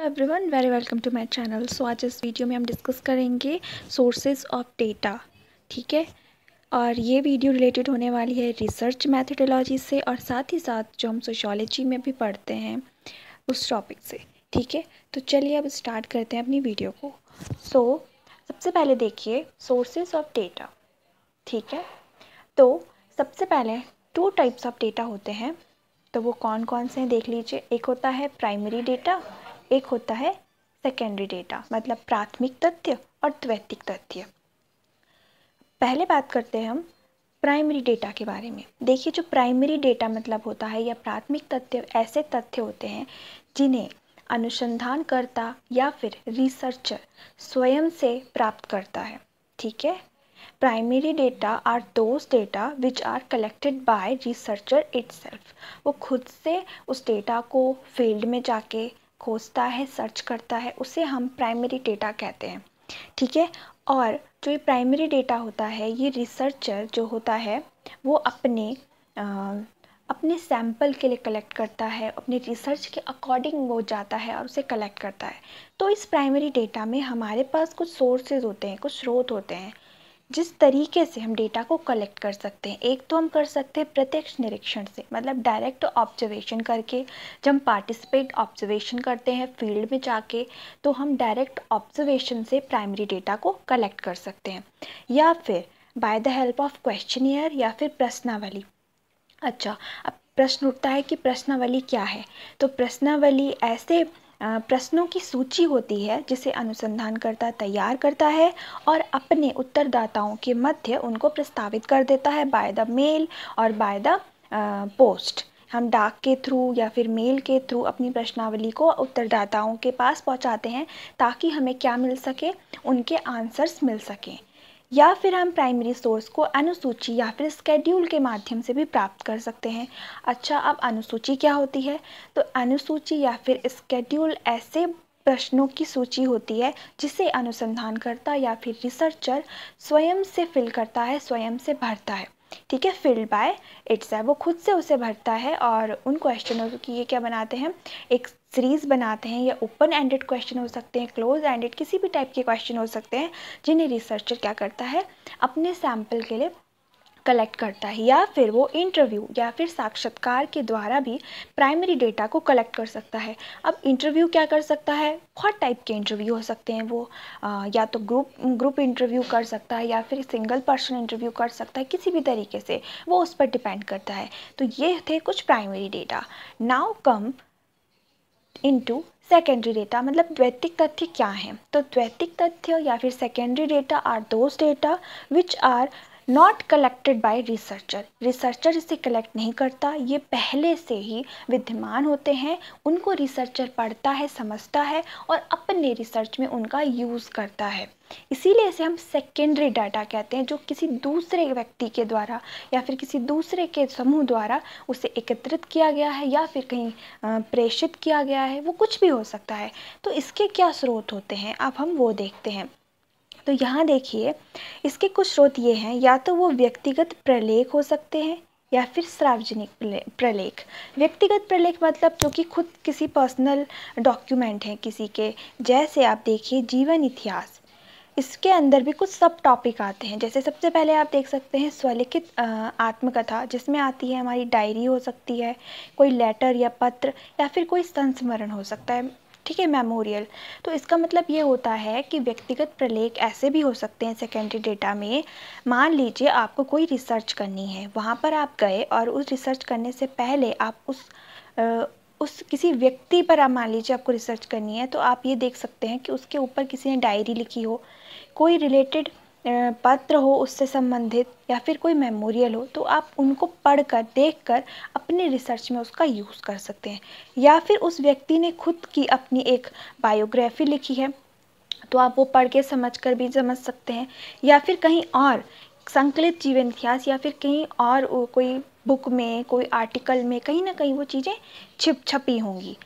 hello one very welcome to my channel so आज इस video में हम डिस्कस करेंगे सोर्सेज ऑफ डेटा ठीक है और ये वीडियो रिलेटेड होने वाली है रिसर्च मैथडोलॉजी से और साथ ही साथ जो हम सोशोलॉजी में भी पढ़ते हैं उस टॉपिक से ठीक है तो चलिए अब स्टार्ट करते हैं अपनी वीडियो को सो so, सबसे पहले देखिए सोर्सेज ऑफ डेटा ठीक है तो सबसे पहले टू टाइप्स ऑफ डेटा होते हैं तो वो कौन कौन से हैं देख लीजिए एक होता है प्राइमरी डेटा एक होता है सेकेंडरी डेटा मतलब प्राथमिक तथ्य और द्वैतिक तथ्य पहले बात करते हैं हम प्राइमरी डेटा के बारे में देखिए जो प्राइमरी डेटा मतलब होता है या प्राथमिक तथ्य ऐसे तथ्य होते हैं जिन्हें अनुसंधानकर्ता या फिर रिसर्चर स्वयं से प्राप्त करता है ठीक है primary data are those data which are collected by researcher itself वो खुद से उस डेटा को फील्ड में जाके खोजता है सर्च करता है उसे हम प्राइमरी डेटा कहते हैं ठीक है और जो ये प्राइमरी डेटा होता है ये रिसर्चर जो होता है वो अपने आ, अपने सैम्पल के लिए कलेक्ट करता है अपने रिसर्च के अकॉर्डिंग वो जाता है और उसे कलेक्ट करता है तो इस प्राइमरी डेटा में हमारे पास कुछ सोर्सेज होते हैं कुछ स्रोत होते हैं जिस तरीके से हम डेटा को कलेक्ट कर सकते हैं एक तो हम कर सकते हैं प्रत्यक्ष निरीक्षण से मतलब डायरेक्ट ऑब्जर्वेशन करके जब हम पार्टिसिपेट ऑब्जर्वेशन करते हैं फील्ड में जाके तो हम डायरेक्ट ऑब्जर्वेशन से प्राइमरी डेटा को कलेक्ट कर सकते हैं या फिर by the help of questionnaire या फिर प्रश्नावली अच्छा अब प्रश्न उठता है कि प्रश्नावली क्या है तो प्रश्नावली ऐसे प्रश्नों की सूची होती है जिसे अनुसंधानकर्ता तैयार करता है और अपने उत्तरदाताओं के मध्य उनको प्रस्तावित कर देता है बाय द मेल और बाय द पोस्ट हम डाक के थ्रू या फिर मेल के थ्रू अपनी प्रश्नावली को उत्तरदाताओं के पास पहुंचाते हैं ताकि हमें क्या मिल सके उनके आंसर्स मिल सकें या फिर हम प्राइमरी सोर्स को अनुसूची या फिर स्केड्यूल के माध्यम से भी प्राप्त कर सकते हैं अच्छा अब अनुसूची क्या होती है तो अनुसूची या फिर स्केड्यूल ऐसे प्रश्नों की सूची होती है जिसे अनुसंधानकर्ता या फिर रिसर्चर स्वयं से फिल करता है स्वयं से भरता है ठीक है फिल्ड बाय इट्स है वो खुद से उसे भरता है और उन क्वेश्चनों की ये क्या बनाते हैं एक सीरीज़ बनाते हैं या ओपन एंडेड क्वेश्चन हो सकते हैं क्लोज एंडेड किसी भी टाइप के क्वेश्चन हो सकते हैं जिन्हें रिसर्चर क्या करता है अपने सैम्पल के लिए कलेक्ट करता है या फिर वो इंटरव्यू या फिर साक्षात्कार के द्वारा भी प्राइमरी डेटा को कलेक्ट कर सकता है अब इंटरव्यू क्या कर सकता है बहुत टाइप के इंटरव्यू हो सकते हैं वो आ, या तो ग्रुप ग्रुप इंटरव्यू कर सकता है या फिर सिंगल पर्सन इंटरव्यू कर सकता है किसी भी तरीके से वो उस पर डिपेंड करता है तो ये थे कुछ primary data now come into secondary data मतलब द्वैतिक तथ्य क्या हैं तो द्वैतिक तथ्य या फिर secondary data are those data which are not collected by researcher researcher इसे कलेक्ट नहीं करता ये पहले से ही विद्यमान होते हैं उनको रिसर्चर पढ़ता है समझता है और अपने रिसर्च में उनका यूज़ करता है इसीलिए इसे हम सेकेंडरी डाटा कहते हैं जो किसी दूसरे व्यक्ति के द्वारा या फिर किसी दूसरे के समूह द्वारा उसे एकत्रित किया गया है या फिर कहीं प्रेषित किया गया है वो कुछ भी हो सकता है तो इसके क्या स्रोत होते हैं अब हम वो देखते हैं तो यहाँ देखिए इसके कुछ स्रोत ये हैं या तो वो व्यक्तिगत प्रलेख हो सकते हैं या फिर सार्वजनिक प्रलेख व्यक्तिगत प्रलेख मतलब जो कि खुद किसी पर्सनल डॉक्यूमेंट है किसी के जैसे आप देखिए जीवन इतिहास इसके अंदर भी कुछ सब टॉपिक आते हैं जैसे सबसे पहले आप देख सकते हैं स्वलिखित आत्मकथा जिसमें आती है हमारी डायरी हो सकती है कोई लेटर या पत्र या फिर कोई संस्मरण हो सकता है ठीक है मेमोरियल तो इसका मतलब ये होता है कि व्यक्तिगत प्रलेख ऐसे भी हो सकते हैं सेकेंडरी डेटा में मान लीजिए आपको कोई रिसर्च करनी है वहाँ पर आप गए और उस रिसर्च करने से पहले आप उस आ, उस किसी व्यक्ति पर आप मान लीजिए आपको रिसर्च करनी है तो आप ये देख सकते हैं कि उसके ऊपर किसी ने डायरी लिखी हो कोई रिलेटेड पत्र हो उससे संबंधित या फिर कोई मेमोरियल हो तो आप उनको पढ़कर देखकर अपने रिसर्च में उसका यूज़ कर सकते हैं या फिर उस व्यक्ति ने खुद की अपनी एक बायोग्राफी लिखी है तो आप वो पढ़ के समझ कर भी समझ सकते हैं या फिर कहीं और संकलित जीवन इतिहास या फिर कहीं और कोई बुक में कोई आर्टिकल में कहीं ना कहीं वो चीज़ें छिप छपी होंगी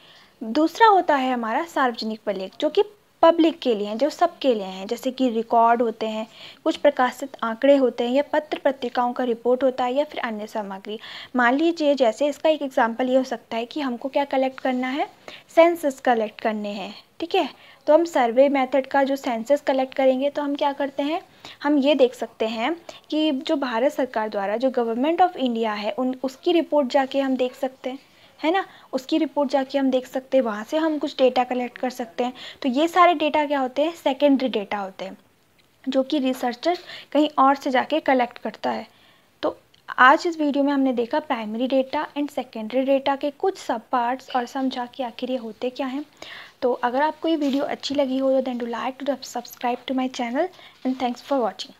दूसरा होता है हमारा सार्वजनिक प्रलेख जो कि पब्लिक के लिए हैं जो सबके लिए हैं जैसे कि रिकॉर्ड होते हैं कुछ प्रकाशित आंकड़े होते हैं या पत्र पत्रिकाओं का रिपोर्ट होता है या फिर अन्य सामग्री मान लीजिए जैसे इसका एक एग्जाम्पल ये हो सकता है कि हमको क्या कलेक्ट करना है सेंसस कलेक्ट करने हैं ठीक है तो हम सर्वे मेथड का जो सेंसस कलेक्ट करेंगे तो हम क्या करते हैं हम ये देख सकते हैं कि जो भारत सरकार द्वारा जो गवर्नमेंट ऑफ इंडिया है उन उसकी रिपोर्ट जाके हम देख सकते हैं है ना उसकी रिपोर्ट जाके हम देख सकते हैं वहाँ से हम कुछ डेटा कलेक्ट कर सकते हैं तो ये सारे डेटा क्या होते हैं सेकेंडरी डेटा होते हैं जो कि रिसर्चर कहीं और से जाके कलेक्ट करता है तो आज इस वीडियो में हमने देखा primary data and secondary data के कुछ सब पार्ट्स और समझा कि आखिर ये होते क्या हैं तो अगर आपको ये वीडियो अच्छी लगी हो तो then do like to subscribe to my channel and thanks for watching